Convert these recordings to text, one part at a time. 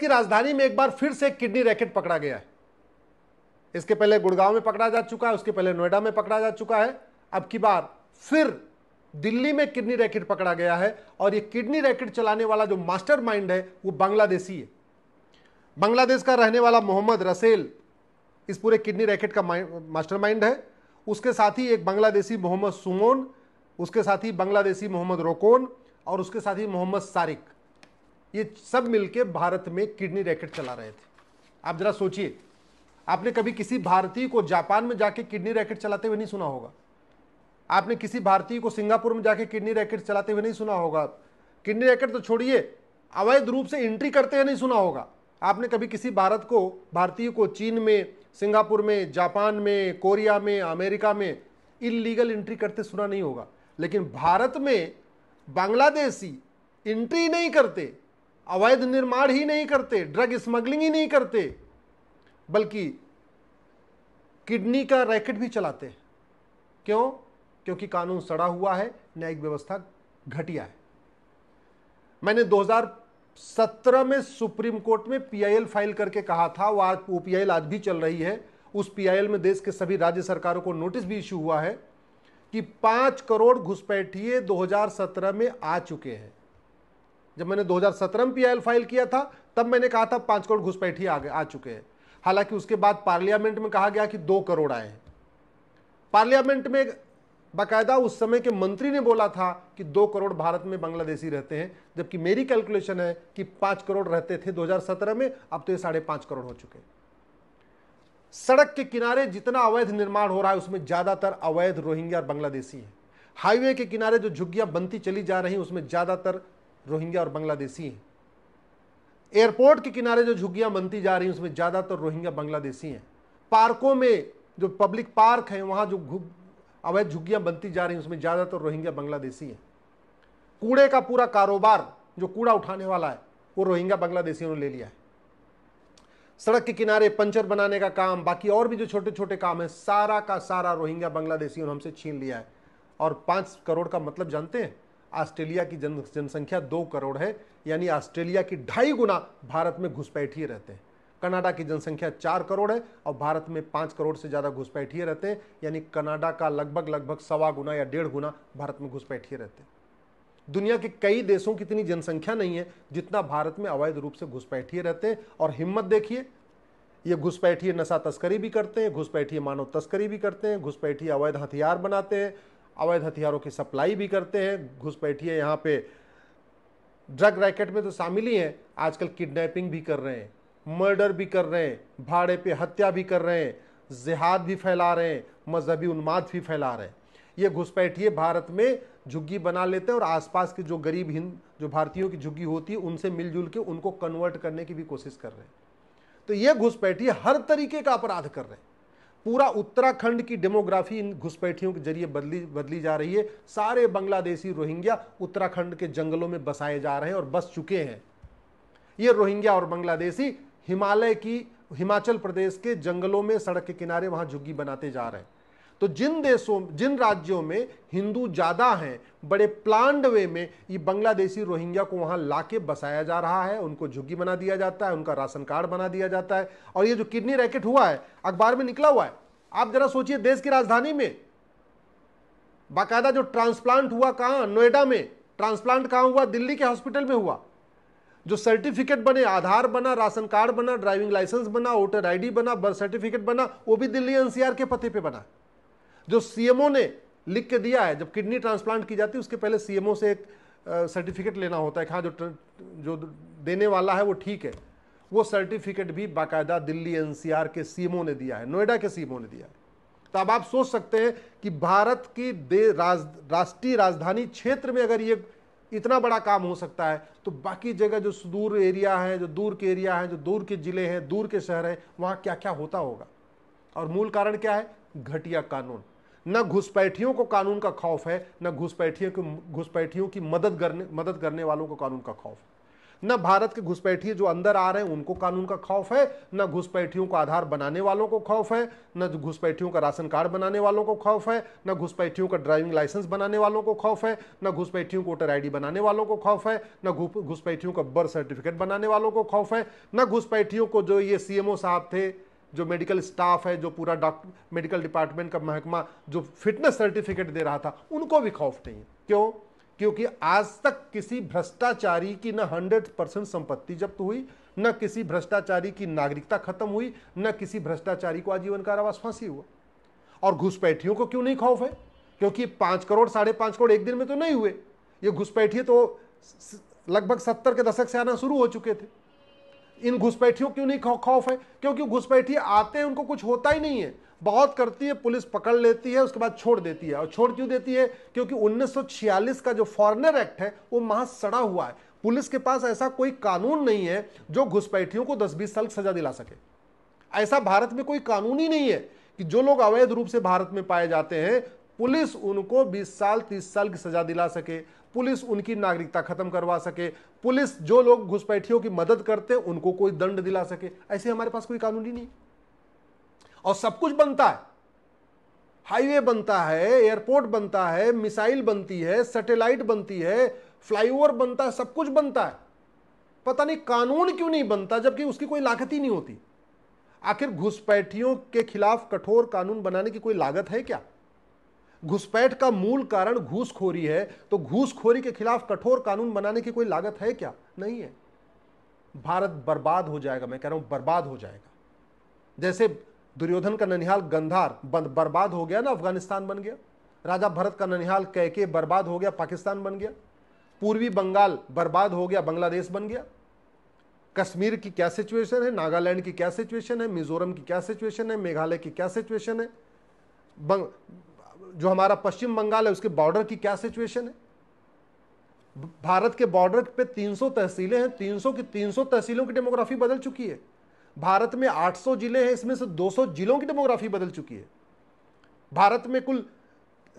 की राजधानी में एक बार फिर से किडनी रैकेट पकड़ा गया है इसके पहले गुड़गांव में पकड़ा जा चुका है उसके पहले नोएडा में पकड़ा जा चुका है अब की बार फिर दिल्ली में किडनी रैकेट पकड़ा गया है और ये किडनी रैकेट चलाने वाला जो माइंड है वो बांग्लादेशी है बांग्लादेश का रहने वाला मोहम्मद रसेल इस पूरे किडनी रैकेट का माइंड है उसके साथ ही एक बांग्लादेशी मोहम्मद सुमोन उसके साथ ही बांग्लादेशी मोहम्मद रोकोन और उसके साथ ही मोहम्मद सारिक ये सब मिलके भारत में किडनी रैकेट चला रहे थे आप जरा सोचिए आपने कभी किसी भारतीय को जापान में जाके किडनी रैकेट चलाते हुए नहीं सुना होगा आपने किसी भारतीय को सिंगापुर में जाके किडनी रैकेट चलाते हुए नहीं सुना होगा किडनी रैकेट तो छोड़िए अवैध रूप से एंट्री करते हुए नहीं सुना होगा आपने कभी किसी भारत को भारतीय को चीन में सिंगापुर में जापान में कोरिया में अमेरिका में इलीगल एंट्री करते सुना नहीं होगा लेकिन भारत में बांग्लादेशी एंट्री नहीं करते अवैध निर्माण ही नहीं करते ड्रग स्मगलिंग ही नहीं करते बल्कि किडनी का रैकेट भी चलाते हैं क्यों क्योंकि कानून सड़ा हुआ है न्यायिक व्यवस्था घटिया है मैंने 2017 में सुप्रीम कोर्ट में पीआईएल फाइल करके कहा था वो आज वो पीआईएल आज भी चल रही है उस पीआईएल में देश के सभी राज्य सरकारों को नोटिस भी इश्यू हुआ है कि पांच करोड़ घुसपैठिए 2017 में आ चुके हैं जब मैंने 2017 में एल फाइल किया था तब मैंने कहा था पाँच करोड़ घुसपैठी आ आ चुके हैं हालांकि उसके बाद पार्लियामेंट में कहा गया कि दो करोड़ आए पार्लियामेंट में बाकायदा उस समय के मंत्री ने बोला था कि दो करोड़ भारत में बांग्लादेशी रहते हैं जबकि मेरी कैलकुलेशन है कि पाँच करोड़ रहते थे 2017 में अब तो ये साढ़े पाँच करोड़ हो चुके सड़क के किनारे जितना अवैध निर्माण हो रहा है उसमें ज़्यादातर अवैध रोहिंग्या और बांग्लादेशी हैं हाईवे के किनारे जो झुग्गियाँ बनती चली जा रही हैं उसमें ज़्यादातर रोहिंग्या और बांग्लादेशी हैं एयरपोर्ट के किनारे जो झुग्गियां बनती जा रही हैं उसमें ज़्यादातर रोहिंग्या बांग्लादेशी हैं पार्कों में जो पब्लिक पार्क हैं वहां जो अवैध झुग्गियां बनती जा रही हैं उसमें ज़्यादातर रोहिंग्या बांग्लादेशी हैं कूड़े का पूरा कारोबार जो कूड़ा उठाने वाला है वो रोहिंग्या बांग्लादेशियों ने ले लिया है सड़क के किनारे पंचर बनाने का काम बाकी और भी जो छोटे छोटे काम है सारा का सारा रोहिंग्या बांग्लादेशियों ने हमसे छीन लिया है और पांच करोड़ का मतलब जानते हैं ऑस्ट्रेलिया की जन जनसंख्या दो करोड़ है यानी ऑस्ट्रेलिया की ढाई गुना भारत में घुसपैठिए रहते हैं कनाडा की जनसंख्या चार करोड़ है और भारत में पाँच करोड़ से ज़्यादा घुसपैठिए रहते हैं यानी कनाडा का लगभग लगभग सवा गुना या डेढ़ गुना भारत में घुसपैठिए रहते हैं दुनिया के कई देशों की इतनी जनसंख्या नहीं है जितना भारत में अवैध रूप से घुसपैठिए रहते हैं और हिम्मत देखिए ये घुसपैठिए नशा तस्करी भी करते हैं घुसपैठिए मानव तस्करी भी करते हैं घुसपैठिए अवैध हथियार बनाते हैं अवैध हथियारों की सप्लाई भी करते हैं घुसपैठिए है यहाँ पे ड्रग रैकेट में तो शामिल ही हैं आजकल किडनैपिंग भी कर रहे हैं मर्डर भी कर रहे हैं भाड़े पे हत्या भी कर रहे हैं जिहाद भी फैला रहे हैं मजहबी उन्माद भी फैला रहे हैं ये घुसपैठिए भारत में झुग्गी बना लेते हैं और आसपास के जो गरीब हिंद जो भारतीयों की झुग्गी होती है उनसे मिलजुल के उनको कन्वर्ट करने की भी कोशिश कर रहे हैं तो ये घुसपैठिए हर तरीके का अपराध कर रहे हैं पूरा उत्तराखंड की डेमोग्राफी इन घुसपैठियों के जरिए बदली बदली जा रही है सारे बांग्लादेशी रोहिंग्या उत्तराखंड के जंगलों में बसाए जा रहे हैं और बस चुके हैं ये रोहिंग्या और बांग्लादेशी हिमालय की हिमाचल प्रदेश के जंगलों में सड़क के किनारे वहां झुग्गी बनाते जा रहे हैं तो जिन देशों जिन राज्यों में हिंदू ज़्यादा हैं बड़े प्लांड वे में ये बांग्लादेशी रोहिंग्या को वहाँ ला के बसाया जा रहा है उनको झुग्गी बना दिया जाता है उनका राशन कार्ड बना दिया जाता है और ये जो किडनी रैकेट हुआ है अखबार में निकला हुआ है आप ज़रा सोचिए देश की राजधानी में बाकायदा जो ट्रांसप्लांट हुआ कहाँ नोएडा में ट्रांसप्लांट कहाँ हुआ दिल्ली के हॉस्पिटल में हुआ जो सर्टिफिकेट बने आधार बना राशन कार्ड बना ड्राइविंग लाइसेंस बना वोटर आईडी बना बर्थ सर्टिफिकेट बना वो भी दिल्ली एनसीआर के पते पे बना जो सीएमओ ने लिख के दिया है जब किडनी ट्रांसप्लांट की जाती है उसके पहले सीएमओ से एक सर्टिफिकेट लेना होता है हाँ जो जो देने वाला है वो ठीक है वो सर्टिफिकेट भी बाकायदा दिल्ली एनसीआर के सीएमओ ने दिया है नोएडा के सीएमओ ने दिया है तो अब आप सोच सकते हैं कि भारत की राज, राष्ट्रीय राजधानी क्षेत्र में अगर ये इतना बड़ा काम हो सकता है तो बाकी जगह जो सुदूर एरिया है जो दूर के एरिया है जो दूर के ज़िले हैं दूर के शहर हैं वहाँ क्या क्या होता होगा और मूल कारण क्या है घटिया कानून न घुसपैठियों को कानून का खौफ है न घुसपैठियों की घुसपैठियों की मदद करने मदद करने वालों को कानून का खौफ है न भारत के घुसपैठिए जो अंदर आ रहे हैं उनको कानून का खौफ है न घुसपैठियों को आधार बनाने वालों को खौफ है न घुसपैठियों का राशन कार्ड बनाने वालों को खौफ है न घुसपैठियों का ड्राइविंग लाइसेंस बनाने वालों को खौफ है न घुसपैठियों को वोटर आई बनाने वालों को खौफ है न घुसपैठियों का बर्थ सर्टिफिकेट बनाने वालों को खौफ है न घुसपैठियों को जो ये सी साहब थे जो मेडिकल स्टाफ है जो पूरा डॉक्टर मेडिकल डिपार्टमेंट का महकमा जो फिटनेस सर्टिफिकेट दे रहा था उनको भी खौफ नहीं क्यों क्योंकि आज तक किसी भ्रष्टाचारी की न हंड्रेड परसेंट संपत्ति जब्त हुई न किसी भ्रष्टाचारी की नागरिकता खत्म हुई न किसी भ्रष्टाचारी को आजीवन कारावास फांसी हुआ और घुसपैठियों को क्यों नहीं खौफ है क्योंकि पाँच करोड़ साढ़े पाँच करोड़ एक दिन में तो नहीं हुए ये घुसपैठिए तो लगभग सत्तर के दशक से आना शुरू हो चुके थे इन घुसपैठियों क्यों नहीं खौफ है क्योंकि घुसपैठी आते हैं उनको कुछ होता ही नहीं है बहुत करती है पुलिस पकड़ लेती है उसके बाद छोड़ देती है और छोड़ क्यों देती है क्योंकि 1946 का जो फॉरनर एक्ट है वो महा सड़ा हुआ है पुलिस के पास ऐसा कोई कानून नहीं है जो घुसपैठियों को 10-20 साल सजा दिला सके ऐसा भारत में कोई कानून ही नहीं है कि जो लोग अवैध रूप से भारत में पाए जाते हैं पुलिस उनको 20 साल 30 साल की सज़ा दिला सके पुलिस उनकी नागरिकता खत्म करवा सके पुलिस जो लोग घुसपैठियों की मदद करते हैं उनको कोई दंड दिला सके ऐसे हमारे पास कोई कानून ही नहीं और सब कुछ बनता है हाईवे बनता है एयरपोर्ट बनता है मिसाइल बनती है सैटेलाइट बनती है फ्लाईओवर बनता है सब कुछ बनता है पता नहीं कानून क्यों नहीं बनता जबकि उसकी कोई लागत ही नहीं होती आखिर घुसपैठियों के खिलाफ कठोर कानून बनाने की कोई लागत है क्या घुसपैठ का मूल कारण घूसखोरी है तो घूसखोरी के खिलाफ कठोर कानून बनाने की कोई लागत है क्या नहीं है भारत बर्बाद हो जाएगा मैं कह रहा हूं बर्बाद हो जाएगा जैसे दुर्योधन का ननिहाल गंधार बर्बाद हो गया ना अफगानिस्तान बन गया राजा भरत का ननिहाल कैके बर्बाद हो गया पाकिस्तान बन गया पूर्वी बंगाल बर्बाद हो गया बांग्लादेश बन गया कश्मीर की क्या सिचुएशन है नागालैंड की क्या सिचुएशन है मिजोरम की क्या सिचुएशन है मेघालय की क्या सिचुएशन है जो हमारा पश्चिम बंगाल है उसके बॉर्डर की क्या सिचुएशन है भारत के बॉर्डर पे 300 तहसीलें हैं 300 की 300 तहसीलों की डेमोग्राफी बदल चुकी है भारत में 800 जिले हैं इसमें से 200 जिलों की डेमोग्राफी बदल चुकी है भारत में कुल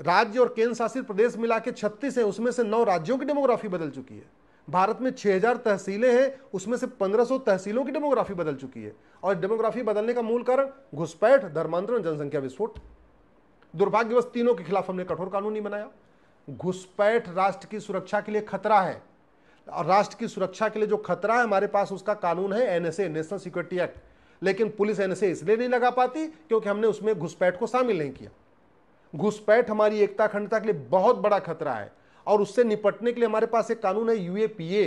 राज्य और केंद्र शासित प्रदेश मिला के छत्तीस है उसमें से नौ राज्यों की डेमोग्राफी बदल चुकी है भारत में 6000 तहसीलें हैं उसमें से 1500 तहसीलों की डेमोग्राफी बदल चुकी है और डेमोग्राफी बदलने का मूल कारण घुसपैठ धर्मांतरण जनसंख्या विस्फोट दुर्भाग्यवश तीनों के खिलाफ हमने कठोर कानून नहीं बनाया घुसपैठ राष्ट्र की सुरक्षा के लिए खतरा है और राष्ट्र की सुरक्षा के लिए जो खतरा है हमारे पास उसका कानून है एनएसए नेशनल सिक्योरिटी एक्ट लेकिन पुलिस एनएसए इसलिए नहीं लगा पाती क्योंकि हमने उसमें घुसपैठ को शामिल नहीं किया घुसपैठ हमारी एकता अखंडता के लिए बहुत बड़ा खतरा है और उससे निपटने के लिए हमारे पास एक कानून है यूएपीए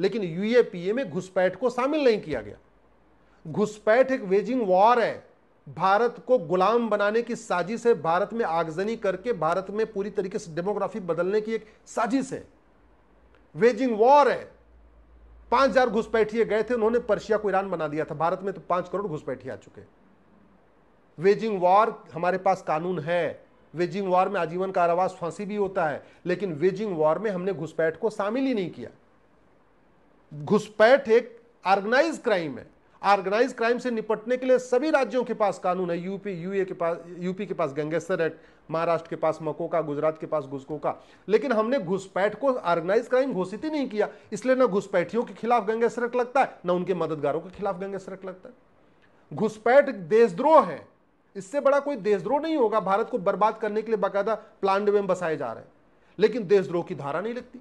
लेकिन यूएपीए में घुसपैठ को शामिल नहीं किया गया घुसपैठ एक वेजिंग वॉर है भारत को गुलाम बनाने की साजिश है भारत में आगजनी करके भारत में पूरी तरीके से डेमोग्राफी बदलने की एक साजिश है वेजिंग वॉर है पांच हजार घुसपैठिए गए थे उन्होंने पर्शिया को ईरान बना दिया था भारत में तो पांच करोड़ घुसपैठिए आ चुके वेजिंग वॉर हमारे पास कानून है वेजिंग वॉर में आजीवन कारावास फांसी भी होता है लेकिन वेजिंग वॉर में हमने घुसपैठ को शामिल ही नहीं किया घुसपैठ एक ऑर्गेनाइज क्राइम है ऑर्गेनाइज क्राइम से निपटने के लिए सभी राज्यों के पास कानून है यूपी यूए के पास यूपी के पास गंगेस्तर एक्ट महाराष्ट्र के पास मकोका गुजरात के पास घुसकोका लेकिन हमने घुसपैठ को ऑर्गेनाइज क्राइम घोषित ही नहीं किया इसलिए ना घुसपैठियों के खिलाफ गंगेस्तर एक्ट लगता है ना उनके मददगारों के खिलाफ गंगेस्तर एक्ट लगता है घुसपैठ देशद्रोह है इससे बड़ा कोई देशद्रोह नहीं होगा भारत को बर्बाद करने के लिए बाकायदा प्लांड में बसाए जा रहे हैं लेकिन देशद्रोह की धारा नहीं लगती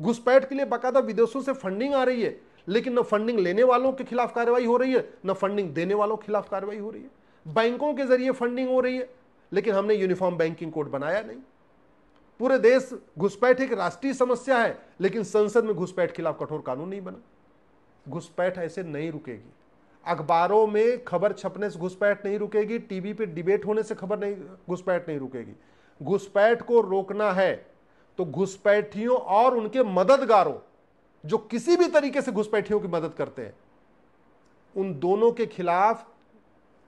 घुसपैठ के लिए बाकायदा विदेशों से फंडिंग आ रही है लेकिन न फंडिंग लेने वालों के खिलाफ कार्रवाई हो रही है न फंडिंग देने वालों के खिलाफ कार्रवाई हो रही है बैंकों के जरिए फंडिंग हो रही है लेकिन हमने यूनिफॉर्म बैंकिंग कोड बनाया नहीं पूरे देश घुसपैठ एक राष्ट्रीय समस्या है लेकिन संसद में घुसपैठ खिलाफ कठोर कानून नहीं बना घुसपैठ ऐसे नहीं रुकेगी अखबारों में खबर छपने से घुसपैठ नहीं रुकेगी टीवी पे डिबेट होने से खबर नहीं घुसपैठ नहीं रुकेगी घुसपैठ को रोकना है तो घुसपैठियों और उनके मददगारों जो किसी भी तरीके से घुसपैठियों की मदद करते हैं उन दोनों के खिलाफ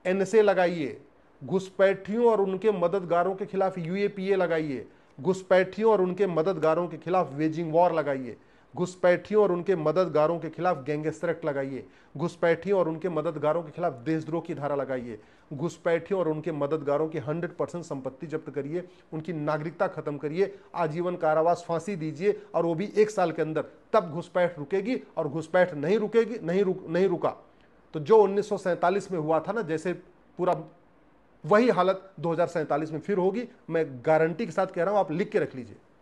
एनएसए लगाइए घुसपैठियों और उनके मददगारों के खिलाफ यूएपीए लगाइए घुसपैठियों और उनके मददगारों के खिलाफ वेजिंग वॉर लगाइए घुसपैठियों और उनके मददगारों के खिलाफ गैंगस्टर एक्ट लगाइए घुसपैठियों और उनके मददगारों के खिलाफ देशद्रोह की धारा लगाइए घुसपैठियों और उनके मददगारों की 100 परसेंट संपत्ति जब्त करिए उनकी नागरिकता खत्म करिए आजीवन कारावास फांसी दीजिए और वो भी एक साल के अंदर तब घुसपैठ रुकेगी और घुसपैठ नहीं रुकेगी नहीं रुक नहीं रुका तो जो उन्नीस में हुआ था ना जैसे पूरा वही हालत दो में फिर होगी मैं गारंटी के साथ कह रहा हूँ आप लिख के रख लीजिए